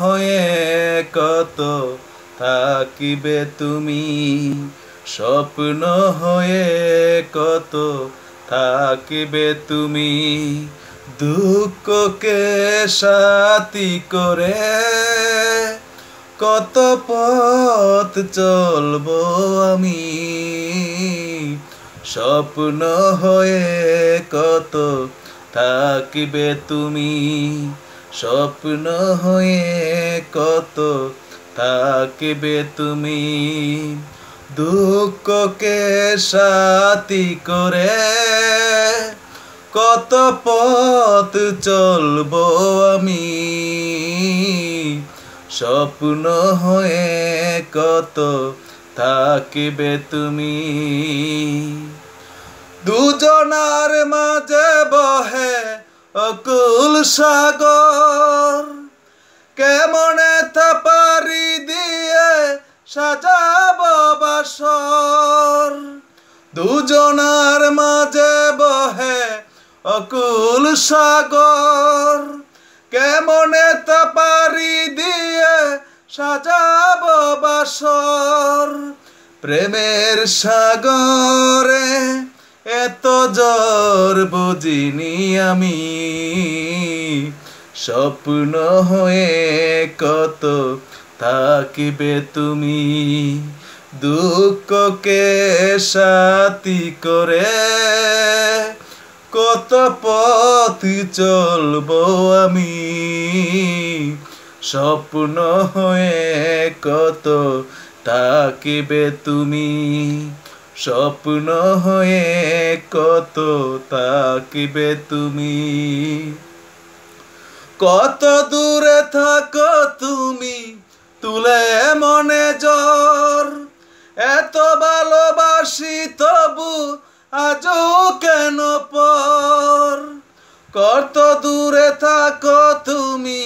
হয়ে কত থাকিবে তুমি স্বপ্ন হয়ে কত থাকিবে তুমি দুঃখকে সাথী করে কত পথ চলব আমি স্বপ্ন হয়ে কত থাকিবে তুমি স্বপ্ন হয়ে কত থাকবে তুমি দুঃখকে সাথি করে কত পথ চলব আমি স্বপ্ন হয়ে কত থাকবে তুমি দুজনার মা অকুল সাগর কেমনে থাপারি দিয়ে সাজাব বাসর দুজনার মাঝে বহে অকুল সাগর কেমনে তাপারি দিয়ে সাজাব বাসর প্রেমের সাগরে এত জ্বর বুঝিনি আমি স্বপ্ন হয়ে কত থাকিবে তুমি দুঃখকে সাতি করে কত পথ চলব আমি স্বপ্ন হয়ে কত থাকিবে তুমি স্বপ্ন হয়ে কত তাকিবে তুমি কত দূরে থাকো তুমি তুলে মনে জ্বর এত ভালোবাসি তবু আজও কেন পর কত দূরে থাকো তুমি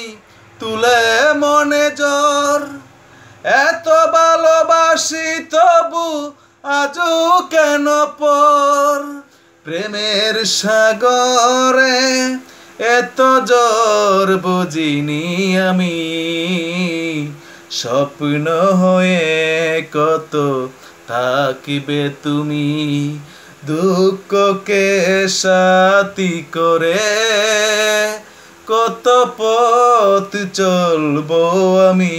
কেন পর প্রেমের সাগরে এত জোর বুঝিনি আমি স্বপ্ন হয়ে কত থাকিবে তুমি দুঃখকে সাথী করে কত পথ চলবো আমি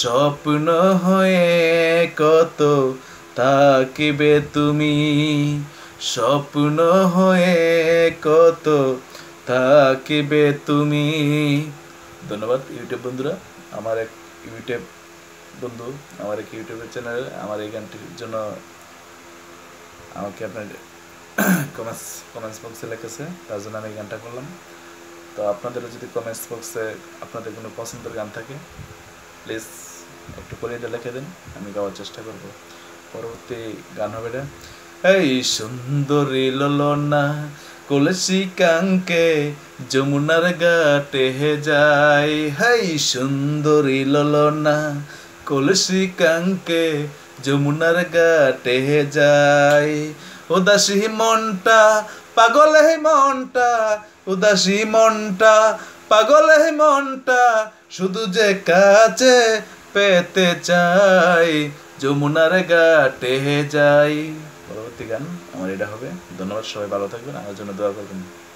স্বপ্ন হয়ে কত থাকিবে তুমি স্বপ্ন হয়ে কত থাকিবে তুমি ধন্যবাদ ইউটিউব বন্ধুরা আমার এক ইউটিউব বন্ধু আমার এক ইউটিউবের চ্যানেল আমার এই গানটির জন্য আমাকে আপনার কমেন্টস কমেন্টস বক্সে লেখেছে তার জন্য আমি এই গানটা করলাম তো আপনাদেরও যদি কমেন্টস বক্সে আপনাদের কোনো পছন্দের গান থাকে প্লিজ একটু করে এটা লিখে দিন আমি গাওয়ার চেষ্টা করব পরবর্তী গান হবে এটা এই সুন্দরী ললনা কলসি কাঙ্কে যমুনার ঘাটে যাই হাই সুন্দরী ললনা কলসি কাঙ্কে যমুনার ঘাটে যাই উদাসী মনটা পাগল মনটা উদাসী মনটা পাগল মনটা শুধু যে কাছে পেতে চাই যমুনার গাটে যাই পরবর্তী গান আমার এটা হবে ধন্যবাদ সবাই ভালো থাকবেন আমার জন্য দোয়া করবেন